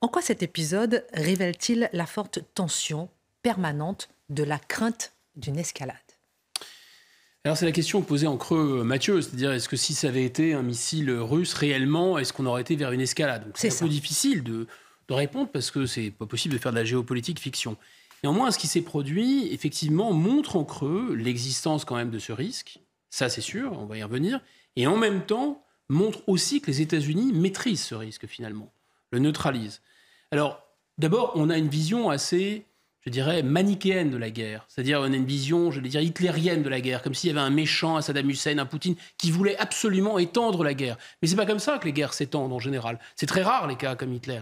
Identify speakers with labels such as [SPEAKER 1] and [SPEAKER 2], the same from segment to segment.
[SPEAKER 1] En quoi cet épisode révèle-t-il la forte tension permanente de la crainte d'une escalade alors c'est la question posée en creux euh, Mathieu, c'est-à-dire est-ce que si ça avait été un missile russe réellement, est-ce qu'on aurait été vers une escalade C'est un peu difficile de, répondre parce que c'est pas possible de faire de la géopolitique fiction. Néanmoins, ce qui s'est produit, effectivement, montre en creux l'existence quand même de ce risque, ça c'est sûr, on va y revenir, et en même temps montre aussi que les États-Unis maîtrisent ce risque finalement le neutralise. Alors, d'abord, on a une vision assez, je dirais, manichéenne de la guerre. C'est-à-dire, on a une vision, je vais dire, hitlérienne de la guerre, comme s'il y avait un méchant, un Saddam Hussein, un Poutine, qui voulait absolument étendre la guerre. Mais c'est pas comme ça que les guerres s'étendent en général. C'est très rare les cas comme Hitler,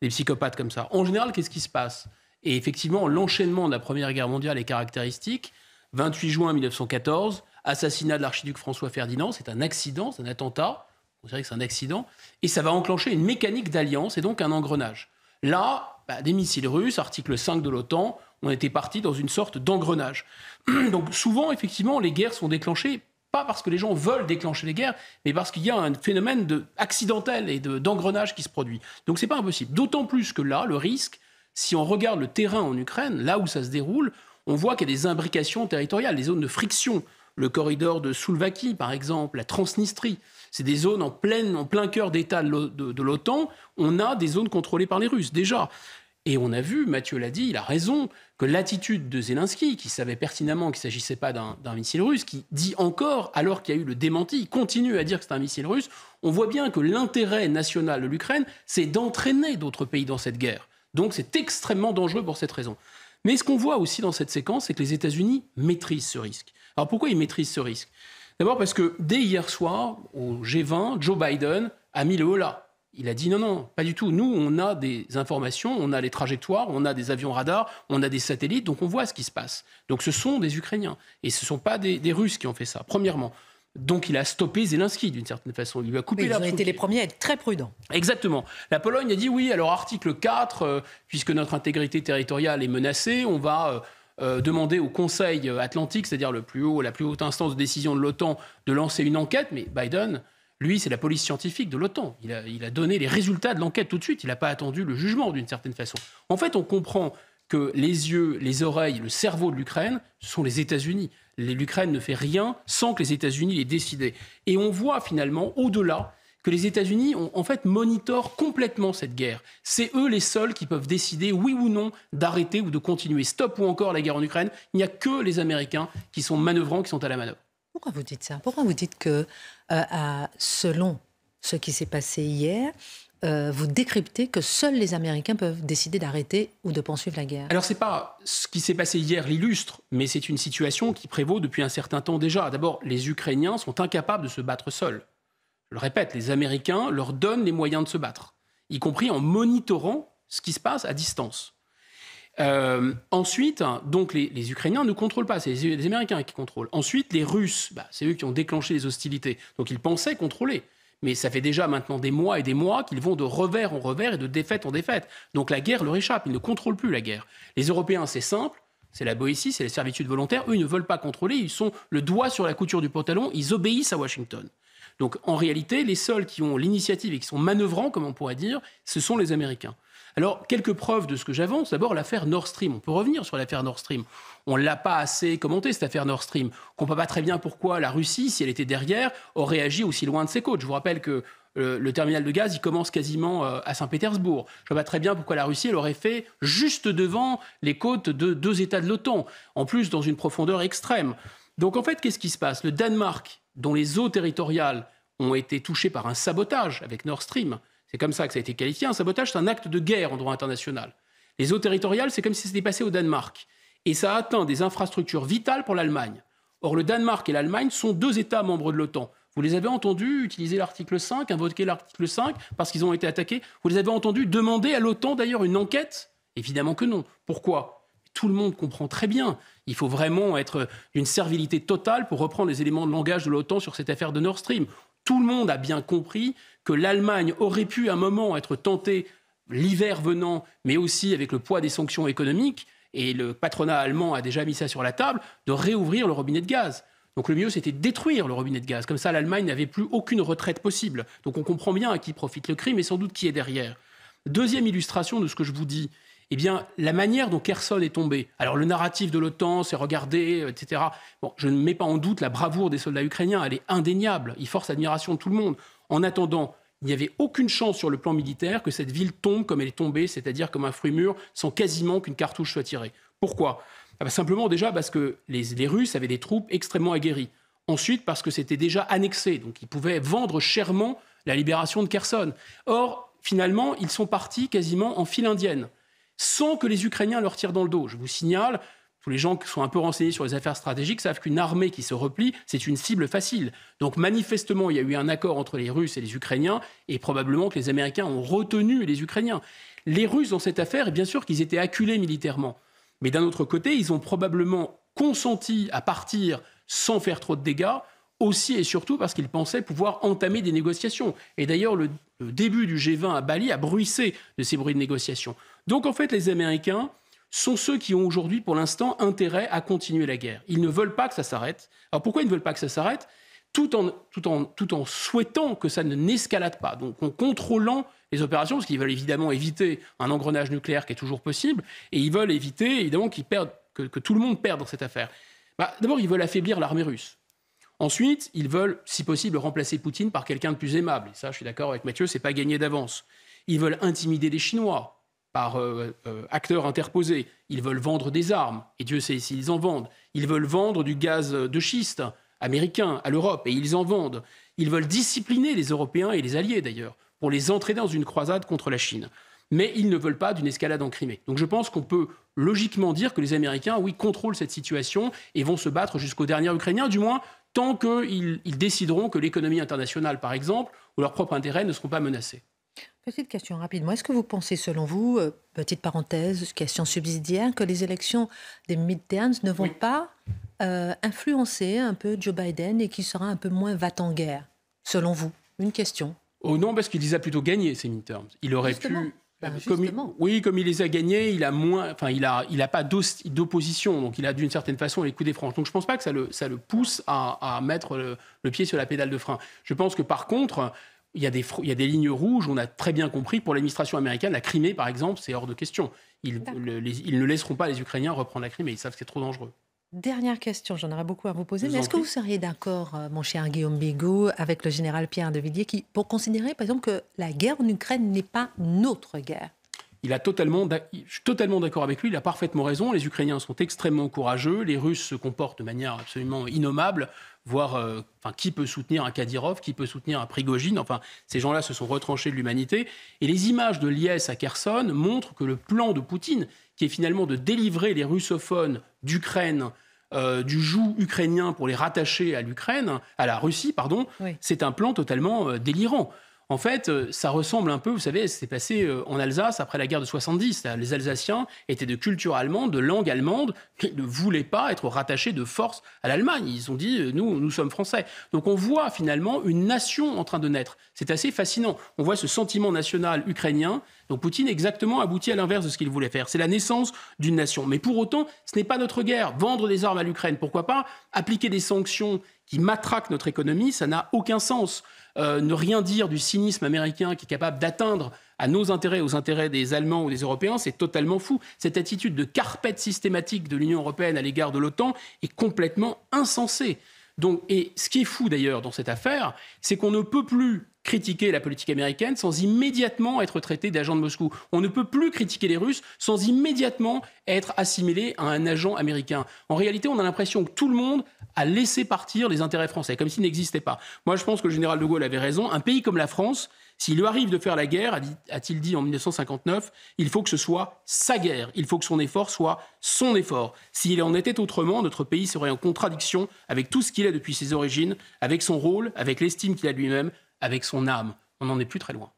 [SPEAKER 1] les psychopathes comme ça. En général, qu'est-ce qui se passe Et effectivement, l'enchaînement de la Première Guerre mondiale est caractéristique. 28 juin 1914, assassinat de l'archiduc François Ferdinand, c'est un accident, c'est un attentat vrai que c'est un accident, et ça va enclencher une mécanique d'alliance et donc un engrenage. Là, bah, des missiles russes, article 5 de l'OTAN, on était parti dans une sorte d'engrenage. Donc souvent, effectivement, les guerres sont déclenchées pas parce que les gens veulent déclencher les guerres, mais parce qu'il y a un phénomène de accidentel et d'engrenage qui se produit. Donc c'est pas impossible. D'autant plus que là, le risque, si on regarde le terrain en Ukraine, là où ça se déroule, on voit qu'il y a des imbrications territoriales, des zones de friction le corridor de Soulvaki, par exemple, la Transnistrie. C'est des zones en, pleine, en plein cœur d'État de l'OTAN. On a des zones contrôlées par les Russes, déjà. Et on a vu, Mathieu l'a dit, il a raison, que l'attitude de Zelensky, qui savait pertinemment qu'il ne s'agissait pas d'un missile russe, qui dit encore, alors qu'il y a eu le démenti, continue à dire que c'est un missile russe, on voit bien que l'intérêt national de l'Ukraine, c'est d'entraîner d'autres pays dans cette guerre. Donc c'est extrêmement dangereux pour cette raison. Mais ce qu'on voit aussi dans cette séquence, c'est que les États-Unis maîtrisent ce risque. Alors pourquoi ils maîtrisent ce risque D'abord parce que dès hier soir, au G20, Joe Biden a mis le là. Il a dit non, non, pas du tout. Nous, on a des informations, on a les trajectoires, on a des avions radars, on a des satellites, donc on voit ce qui se passe. Donc ce sont des Ukrainiens. Et ce ne sont pas des Russes qui ont fait ça, premièrement. Donc il a stoppé Zelensky d'une certaine façon. Il lui a coupé la. Ils ont été les premiers à être très prudents. Exactement. La Pologne a dit oui. Alors article 4, euh, puisque notre intégrité territoriale est menacée, on va euh, euh, demander au Conseil atlantique, c'est-à-dire la plus haute instance de décision de l'OTAN, de lancer une enquête. Mais Biden, lui, c'est la police scientifique de l'OTAN. il a donné les résultats de l'enquête tout de suite. Il n'a pas attendu le jugement d'une certaine façon. En fait, on comprend que les yeux, les oreilles, le cerveau de l'Ukraine, sont les États-Unis. L'Ukraine ne fait rien sans que les États-Unis l'aient décidé. Et on voit finalement, au-delà, que les États-Unis ont en fait monitorent complètement cette guerre. C'est eux les seuls qui peuvent décider, oui ou non, d'arrêter ou de continuer, stop ou encore la guerre en Ukraine. Il n'y a que les Américains qui sont manœuvrants, qui sont à la manœuvre. Pourquoi vous dites ça Pourquoi vous dites que, euh, selon ce qui s'est passé hier, euh, vous décryptez que seuls les Américains peuvent décider d'arrêter ou de poursuivre la guerre Alors, ce n'est pas ce qui s'est passé hier l'illustre, mais c'est une situation qui prévaut depuis un certain temps déjà. D'abord, les Ukrainiens sont incapables de se battre seuls. Je le répète, les Américains leur donnent les moyens de se battre, y compris en monitorant ce qui se passe à distance. Euh, ensuite, donc les, Ukrainiens ne contrôlent pas, c'est les, Américains qui contrôlent. Ensuite, les Russes, bah, c'est eux qui ont déclenché les hostilités, donc ils pensaient contrôler. Mais ça fait déjà maintenant des mois et des mois qu'ils vont de revers en revers et de défaite en défaite. Donc la guerre leur échappe, ils ne contrôlent plus la guerre. Les Européens, c'est simple, c'est la Boétie, c'est la servitude volontaire. eux, ils ne veulent pas contrôler, ils sont le doigt sur la couture du pantalon, ils obéissent à Washington. Donc en réalité, les seuls qui ont l'initiative et qui sont manœuvrants, comme on pourrait dire, ce sont les Américains. Alors, quelques preuves de ce que j'avance. D'abord, l'affaire Nord Stream. On peut revenir sur l'affaire Nord Stream. On ne l'a pas assez commenté cette affaire Nord Stream. On ne comprend pas très bien pourquoi la Russie, si elle était derrière, aurait agi aussi loin de ses côtes. Je vous rappelle que euh, le, terminal de gaz, il commence quasiment euh, à Saint-Pétersbourg. Je ne vois pas très bien pourquoi la Russie, elle aurait fait juste devant les côtes de deux États de l'OTAN, en plus dans une profondeur extrême. Donc en fait, qu'est-ce qui se passe Le Danemark, dont les eaux territoriales ont été touchées par un sabotage avec Nord Stream, c'est comme ça que ça a été qualifié. Un sabotage, c'est un acte de guerre en droit international. Les eaux territoriales, c'est comme si c'était passé au Danemark. Et ça a atteint des infrastructures vitales pour l'Allemagne. Or, le Danemark et l'Allemagne sont deux États membres de l'OTAN. Vous les avez entendus utiliser l'article 5, invoquer l'article 5 parce qu'ils ont été attaqués. Vous les avez entendus demander à l'OTAN d'ailleurs une enquête Évidemment que non. Pourquoi tout le monde comprend très bien. Il faut vraiment être d'une servilité totale pour reprendre les éléments de langage de l'OTAN sur cette affaire de Nord Stream tout le monde a bien compris que l'Allemagne aurait pu à un moment être tentée, l'hiver venant, mais aussi avec le poids des sanctions économiques, et le patronat allemand a déjà mis ça sur la table, de réouvrir le robinet de gaz. Donc le mieux, c'était de détruire le robinet de gaz. Comme ça, l'Allemagne n'avait plus aucune retraite possible. Donc on comprend bien à qui profite le crime et sans doute qui est derrière. Deuxième illustration de ce que je vous dis, eh bien, la manière dont Kherson est tombée. alors le narratif de l'OTAN, c'est regarder, euh, etc. je ne mets pas en doute la bravoure des soldats ukrainiens, elle est indéniable, ils forcent l'admiration de tout le monde. En attendant, il n'y avait aucune chance sur le plan militaire que cette ville tombe comme elle est tombée, c'est-à-dire comme un fruit mûr, sans quasiment qu'une cartouche soit tirée. Pourquoi ah bah Simplement déjà parce que les, les Russes avaient des troupes extrêmement aguerries. Ensuite, parce que c'était déjà annexé, donc ils pouvaient vendre chèrement la libération de Kherson. Or, finalement, ils sont partis quasiment en file indienne sans que les Ukrainiens leur tirent dans le dos. Je vous signale, tous les gens qui sont un peu renseignés sur les affaires stratégiques savent qu'une armée qui se replie, c'est une cible facile. Donc manifestement, il y a eu un accord entre les Russes et les Ukrainiens, et probablement que les Américains ont retenu les Ukrainiens. Les Russes, dans cette affaire, bien sûr qu'ils étaient acculés militairement. Mais d'un autre côté, ils ont probablement consenti à partir sans faire trop de dégâts aussi et surtout parce qu'ils pensaient pouvoir entamer des négociations. Et d'ailleurs, le, début du G20 à Bali a bruissé de ces bruits de négociations. Donc en fait, les Américains sont ceux qui ont aujourd'hui, pour l'instant, intérêt à continuer la guerre. Ils ne veulent pas que ça s'arrête. Alors pourquoi ils ne veulent pas que ça s'arrête tout en, tout, en, tout en souhaitant que ça ne n'escalade pas, donc en contrôlant les opérations, parce qu'ils veulent évidemment éviter un engrenage nucléaire qui est toujours possible, et ils veulent éviter, évidemment, que, tout le monde perde dans cette affaire. Bah, d'abord, ils veulent affaiblir l'armée russe. Ensuite, ils veulent, si possible, remplacer Poutine par quelqu'un de plus aimable. Et ça, je suis d'accord avec Mathieu, c'est pas gagné d'avance. Ils veulent intimider les Chinois par euh, euh, acteurs interposés. Ils veulent vendre des armes, et Dieu sait s'ils en vendent. Ils veulent vendre du gaz de schiste américain à l'Europe, et ils en vendent. Ils veulent discipliner les Européens et les Alliés, d'ailleurs, pour les entraîner dans une croisade contre la Chine. Mais ils ne veulent pas d'une escalade en Crimée. Donc je pense qu'on peut logiquement dire que les Américains, oui, contrôlent cette situation et vont se battre jusqu'au dernier Ukrainien, du moins tant qu'ils ils décideront que l'économie internationale, par exemple, ou leurs propres intérêts ne seront pas menacés. Petite question rapidement. Est-ce que vous pensez, selon vous, euh, petite parenthèse, question subsidiaire, que les élections des midterms ne vont pas euh, influencer un peu Joe Biden et qu'il sera un peu moins va-t-en-guerre, selon vous Une question. Oh non, parce qu'il les a plutôt gagnés, ces midterms. Il aurait pu bah, oui, comme il les a gagnés, il a moins, enfin, il a, il a pas d'opposition, donc il a d'une certaine façon les coups des Donc je pense pas que ça le, ça le pousse à, mettre le, pied sur la pédale de frein. Je pense que par contre, il y, a des, il y a des lignes rouges. On a très bien compris pour l'administration américaine, la Crimée par exemple, c'est hors de question. Ils, ils ne laisseront pas les Ukrainiens reprendre la Crimée. Ils savent que c'est trop dangereux. Dernière question, j'en aurais beaucoup à vous poser, mais est-ce que vous seriez d'accord, euh, mon cher Guillaume Bigot, avec le général Pierre de Villiers, qui, pour considérer par exemple que la guerre en Ukraine n'est pas notre guerre il a totalement, je suis totalement d'accord avec lui, il a parfaitement raison. Les Ukrainiens sont extrêmement courageux, les Russes se comportent de manière absolument innommable, voire euh, enfin, qui peut soutenir un Kadyrov, qui peut soutenir un Prigogine. Enfin, ces gens-là se sont retranchés de l'humanité. Et les images de Liès à Kherson montrent que le plan de Poutine, qui est finalement de délivrer les russophones d'Ukraine euh, du joug ukrainien pour les rattacher à l'Ukraine, à la Russie, pardon, c'est un plan totalement euh, délirant. En fait, euh, ça ressemble un peu, vous savez, c'est passé euh, en Alsace après la guerre de 70. Les Alsaciens étaient de culture allemande, de langue allemande, qui ne voulaient pas être rattachés de force à l'Allemagne. Ils ont dit, euh, nous, nous sommes français. Donc on voit finalement une nation en train de naître. C'est assez fascinant. On voit ce sentiment national ukrainien. Donc Poutine exactement aboutit à l'inverse de ce qu'il voulait faire. C'est la naissance d'une nation. Mais pour autant, ce n'est pas notre guerre. Vendre des armes à l'Ukraine, pourquoi pas Appliquer des sanctions qui matraque notre économie, ça n'a aucun sens. Euh, ne rien dire du cynisme américain qui est capable d'atteindre à nos intérêts, aux intérêts des Allemands ou des Européens, c'est totalement fou. Cette attitude de carpette systématique de l'Union européenne à l'égard de l'OTAN est complètement insensée. Donc, et ce qui est fou d'ailleurs dans cette affaire, c'est qu'on ne peut plus critiquer la politique américaine sans immédiatement être traité d'agent de Moscou. On ne peut plus critiquer les Russes sans immédiatement être assimilé à un agent américain. En réalité, on a l'impression que tout le monde a laissé partir les intérêts français, comme s'ils n'existaient pas. Moi, je pense que le général de Gaulle avait raison. Un pays comme la France, s'il lui arrive de faire la guerre, a-t-il dit en 1959, il faut que ce soit sa guerre, il faut que son effort soit son effort. S'il en était autrement, notre pays serait en contradiction avec tout ce qu'il est depuis ses origines, avec son rôle, avec l'estime qu'il a de lui-même, avec son âme. On n'en est plus très loin.